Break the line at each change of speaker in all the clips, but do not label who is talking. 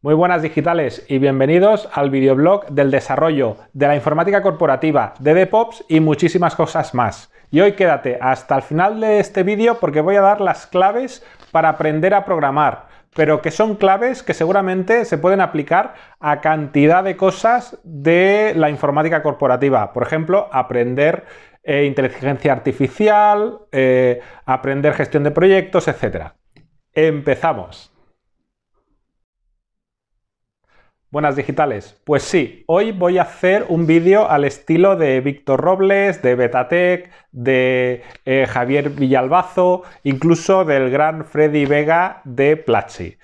Muy buenas digitales y bienvenidos al videoblog del desarrollo, de la informática corporativa, de DevOps y muchísimas cosas más. Y hoy quédate hasta el final de este vídeo porque voy a dar las claves para aprender a programar, pero que son claves que seguramente se pueden aplicar a cantidad de cosas de la informática corporativa. Por ejemplo, aprender eh, inteligencia artificial, eh, aprender gestión de proyectos, etc. Empezamos. Buenas digitales. Pues sí, hoy voy a hacer un vídeo al estilo de Víctor Robles, de Betatec, de eh, Javier Villalbazo, incluso del gran Freddy Vega de Platzi,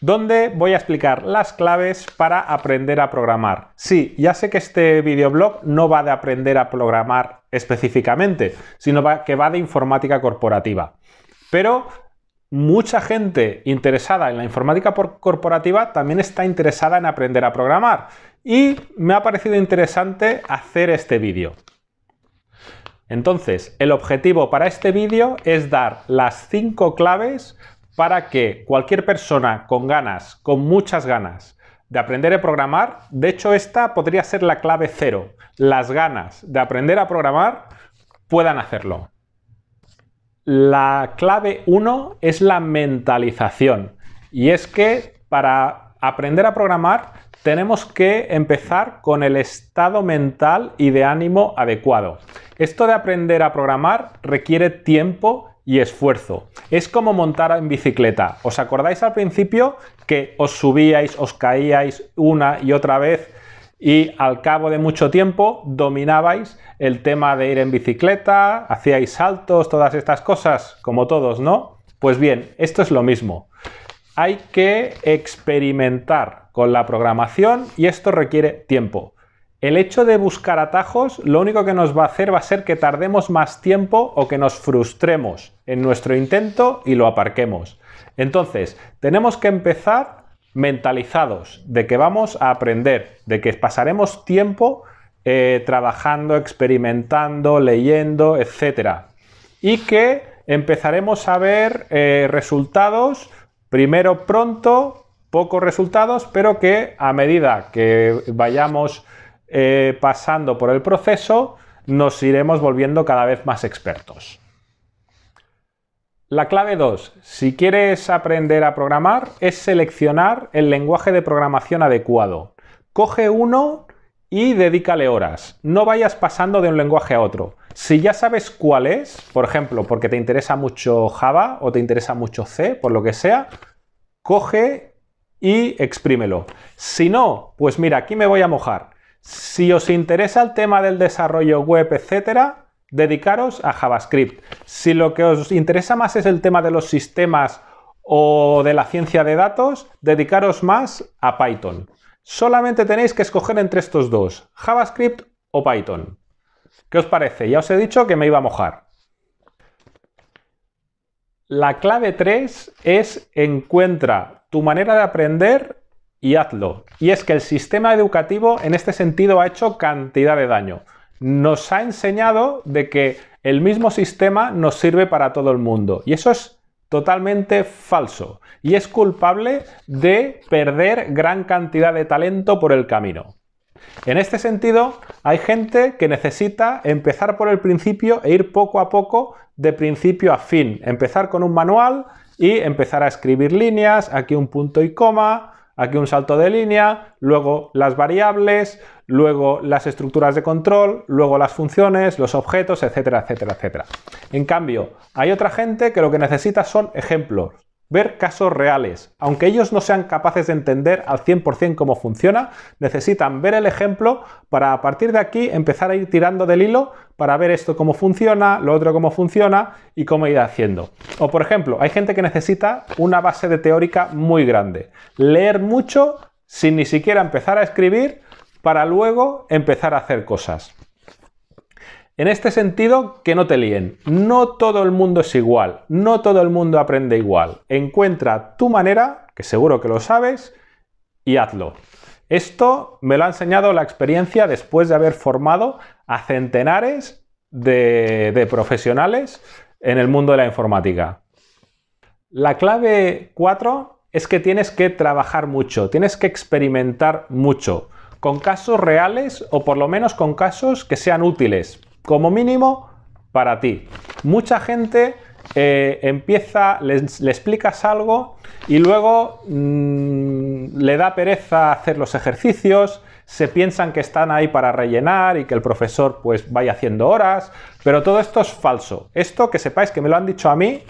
donde voy a explicar las claves para aprender a programar. Sí, ya sé que este videoblog no va de aprender a programar específicamente, sino que va de informática corporativa. Pero mucha gente interesada en la informática corporativa también está interesada en aprender a programar. Y me ha parecido interesante hacer este vídeo. Entonces, el objetivo para este vídeo es dar las cinco claves para que cualquier persona con ganas, con muchas ganas, de aprender a programar, de hecho esta podría ser la clave cero, las ganas de aprender a programar puedan hacerlo. La clave 1 es la mentalización. Y es que para aprender a programar tenemos que empezar con el estado mental y de ánimo adecuado. Esto de aprender a programar requiere tiempo y esfuerzo. Es como montar en bicicleta. ¿Os acordáis al principio que os subíais, os caíais una y otra vez y al cabo de mucho tiempo dominabais el tema de ir en bicicleta, hacíais saltos, todas estas cosas, como todos, ¿no? Pues bien, esto es lo mismo. Hay que experimentar con la programación y esto requiere tiempo. El hecho de buscar atajos lo único que nos va a hacer va a ser que tardemos más tiempo o que nos frustremos en nuestro intento y lo aparquemos. Entonces, tenemos que empezar mentalizados de que vamos a aprender, de que pasaremos tiempo eh, trabajando, experimentando, leyendo, etc. Y que empezaremos a ver eh, resultados, primero pronto, pocos resultados, pero que a medida que vayamos eh, pasando por el proceso, nos iremos volviendo cada vez más expertos. La clave 2, si quieres aprender a programar, es seleccionar el lenguaje de programación adecuado. Coge uno y dedícale horas. No vayas pasando de un lenguaje a otro. Si ya sabes cuál es, por ejemplo, porque te interesa mucho Java o te interesa mucho C, por lo que sea, coge y exprímelo. Si no, pues mira, aquí me voy a mojar. Si os interesa el tema del desarrollo web, etcétera, dedicaros a JavaScript. Si lo que os interesa más es el tema de los sistemas o de la ciencia de datos, dedicaros más a Python. Solamente tenéis que escoger entre estos dos, JavaScript o Python. ¿Qué os parece? Ya os he dicho que me iba a mojar. La clave 3 es encuentra tu manera de aprender y hazlo. Y es que el sistema educativo en este sentido ha hecho cantidad de daño nos ha enseñado de que el mismo sistema nos sirve para todo el mundo. Y eso es totalmente falso. Y es culpable de perder gran cantidad de talento por el camino. En este sentido, hay gente que necesita empezar por el principio e ir poco a poco de principio a fin. Empezar con un manual y empezar a escribir líneas, aquí un punto y coma, Aquí un salto de línea, luego las variables, luego las estructuras de control, luego las funciones, los objetos, etcétera, etcétera, etcétera. En cambio, hay otra gente que lo que necesita son ejemplos ver casos reales. Aunque ellos no sean capaces de entender al 100% cómo funciona, necesitan ver el ejemplo para a partir de aquí empezar a ir tirando del hilo para ver esto cómo funciona, lo otro cómo funciona y cómo ir haciendo. O por ejemplo, hay gente que necesita una base de teórica muy grande. Leer mucho sin ni siquiera empezar a escribir para luego empezar a hacer cosas. En este sentido, que no te líen. No todo el mundo es igual, no todo el mundo aprende igual. Encuentra tu manera, que seguro que lo sabes, y hazlo. Esto me lo ha enseñado la experiencia después de haber formado a centenares de, profesionales en el mundo de la informática. La clave 4 es que tienes que trabajar mucho, tienes que experimentar mucho, con casos reales o por lo menos con casos que sean útiles como mínimo para ti. Mucha gente eh, empieza, le, explicas algo y luego mm, le da pereza hacer los ejercicios, se piensan que están ahí para rellenar y que el profesor pues vaya haciendo horas, pero todo esto es falso. Esto que sepáis que me lo han dicho a mí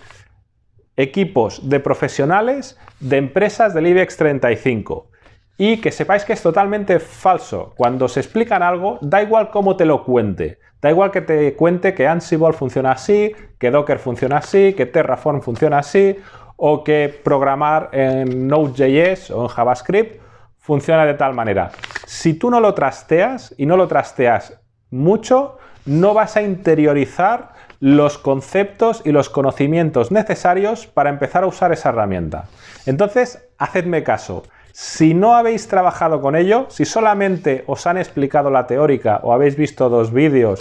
equipos de profesionales de empresas del IBEX 35. Y que sepáis que es totalmente falso. Cuando se explican algo, da igual cómo te lo cuente. Da igual que te cuente que Ansible funciona así, que Docker funciona así, que Terraform funciona así, o que programar en Node.js o en JavaScript funciona de tal manera. Si tú no lo trasteas y no lo trasteas mucho, no vas a interiorizar los conceptos y los conocimientos necesarios para empezar a usar esa herramienta. Entonces, hacedme caso. Si no habéis trabajado con ello, si solamente os han explicado la teórica o habéis visto dos vídeos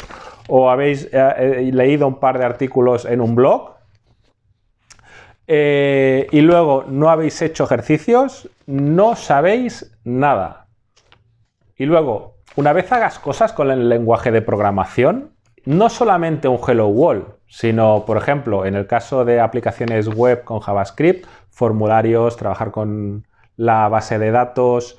o habéis eh, eh, leído un par de artículos en un blog, eh, y luego no habéis hecho ejercicios, no sabéis nada. Y luego, una vez hagas cosas con el lenguaje de programación, no solamente un Hello World, sino, por ejemplo, en el caso de aplicaciones web con JavaScript, formularios, trabajar con la base de datos,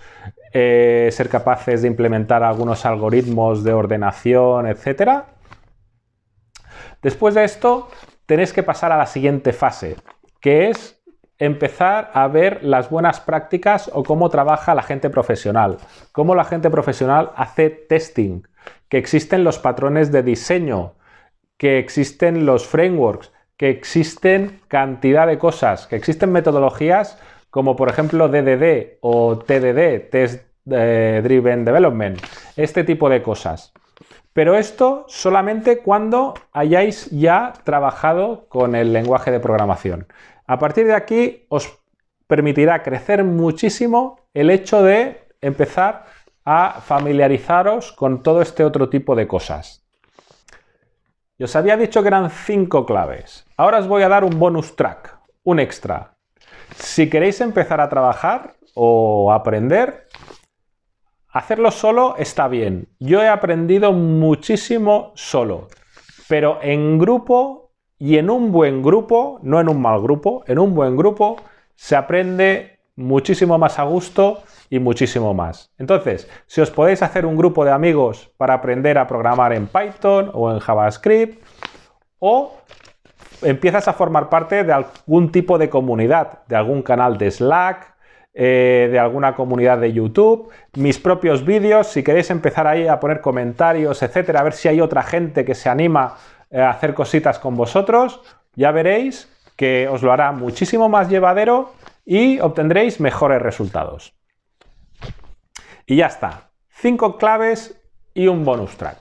eh, ser capaces de implementar algunos algoritmos de ordenación, etc. Después de esto, tenéis que pasar a la siguiente fase, que es empezar a ver las buenas prácticas o cómo trabaja la gente profesional, cómo la gente profesional hace testing, que existen los patrones de diseño, que existen los frameworks, que existen cantidad de cosas, que existen metodologías como por ejemplo DDD o TDD, Test eh, Driven Development, este tipo de cosas. Pero esto solamente cuando hayáis ya trabajado con el lenguaje de programación. A partir de aquí os permitirá crecer muchísimo el hecho de empezar a familiarizaros con todo este otro tipo de cosas. Y os había dicho que eran cinco claves. Ahora os voy a dar un bonus track, un extra, si queréis empezar a trabajar o aprender, hacerlo solo está bien. Yo he aprendido muchísimo solo, pero en grupo y en un buen grupo, no en un mal grupo, en un buen grupo se aprende muchísimo más a gusto y muchísimo más. Entonces, si os podéis hacer un grupo de amigos para aprender a programar en Python o en JavaScript, o empiezas a formar parte de algún tipo de comunidad, de algún canal de Slack, eh, de alguna comunidad de YouTube, mis propios vídeos, si queréis empezar ahí a poner comentarios, etcétera, a ver si hay otra gente que se anima eh, a hacer cositas con vosotros, ya veréis que os lo hará muchísimo más llevadero y obtendréis mejores resultados. Y ya está. Cinco claves y un bonus track.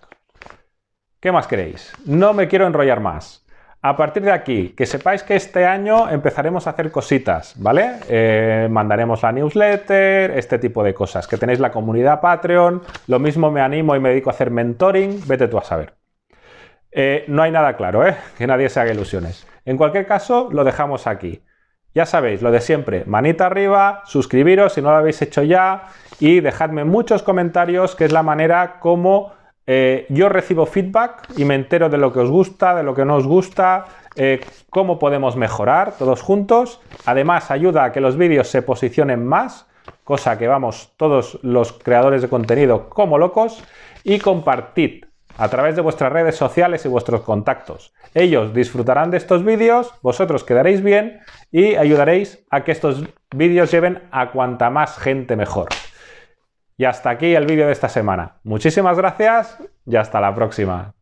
¿Qué más queréis? No me quiero enrollar más. A partir de aquí, que sepáis que este año empezaremos a hacer cositas, ¿vale? Eh, mandaremos la newsletter, este tipo de cosas. Que tenéis la comunidad Patreon, lo mismo me animo y me dedico a hacer mentoring, vete tú a saber. Eh, no hay nada claro, ¿eh? Que nadie se haga ilusiones. En cualquier caso, lo dejamos aquí. Ya sabéis, lo de siempre, manita arriba, suscribiros si no lo habéis hecho ya y dejadme muchos comentarios, que es la manera como eh, yo recibo feedback y me entero de lo que os gusta, de lo que no os gusta, eh, cómo podemos mejorar todos juntos. Además, ayuda a que los vídeos se posicionen más, cosa que vamos todos los creadores de contenido como locos. Y compartid a través de vuestras redes sociales y vuestros contactos. Ellos disfrutarán de estos vídeos, vosotros quedaréis bien y ayudaréis a que estos vídeos lleven a cuanta más gente mejor. Y hasta aquí el vídeo de esta semana. Muchísimas gracias y hasta la próxima.